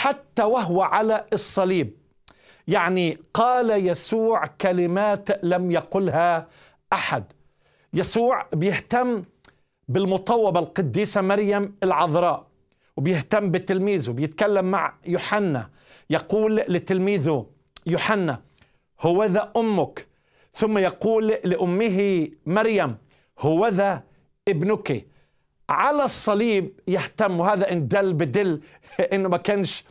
حتى وهو على الصليب يعني قال يسوع كلمات لم يقلها احد يسوع بيهتم بالمطوبه القديسه مريم العذراء وبيهتم بتلميذه بيتكلم مع يوحنا يقول لتلميذه يوحنا هوذا امك ثم يقول لامه مريم هوذا ابنك على الصليب يهتم وهذا إن دل بدل إنه ما كانش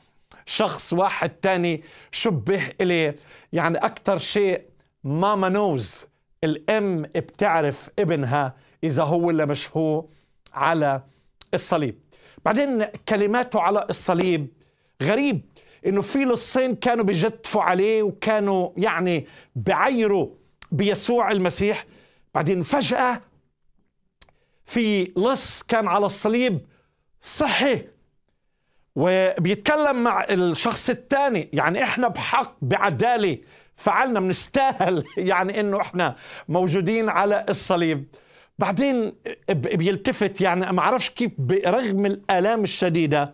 شخص واحد تاني شبه إليه يعني أكثر شيء ماما نوز الأم بتعرف ابنها إذا هو ولا مش هو على الصليب بعدين كلماته على الصليب غريب انه في لصين كانوا بيجدفوا عليه وكانوا يعني بعيروا بيسوع المسيح بعدين فجأة في لص كان على الصليب صحي وبيتكلم مع الشخص الثاني يعني احنا بحق بعداله فعلنا بنستاهل يعني انه احنا موجودين على الصليب بعدين بيلتفت يعني ما اعرفش كيف برغم الالام الشديده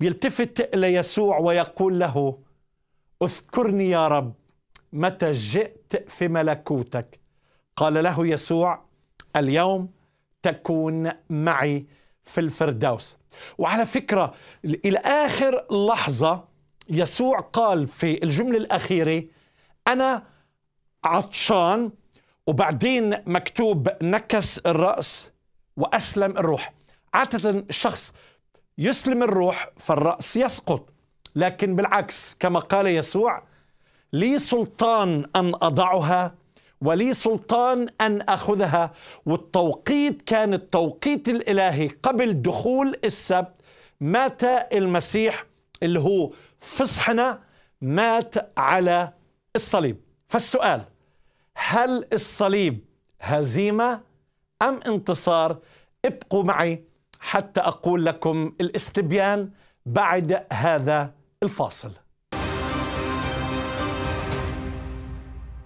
بيلتفت ليسوع ويقول له اذكرني يا رب متى جئت في ملكوتك قال له يسوع اليوم تكون معي في الفردوس وعلى فكرة إلى آخر لحظة يسوع قال في الجملة الأخيرة أنا عطشان وبعدين مكتوب نكس الرأس وأسلم الروح عادة الشخص يسلم الروح فالرأس يسقط لكن بالعكس كما قال يسوع لي سلطان أن أضعها ولي سلطان أن أخذها والتوقيت كان التوقيت الإلهي قبل دخول السبت مات المسيح اللي هو فصحنا مات على الصليب فالسؤال هل الصليب هزيمة أم انتصار ابقوا معي حتى أقول لكم الاستبيان بعد هذا الفاصل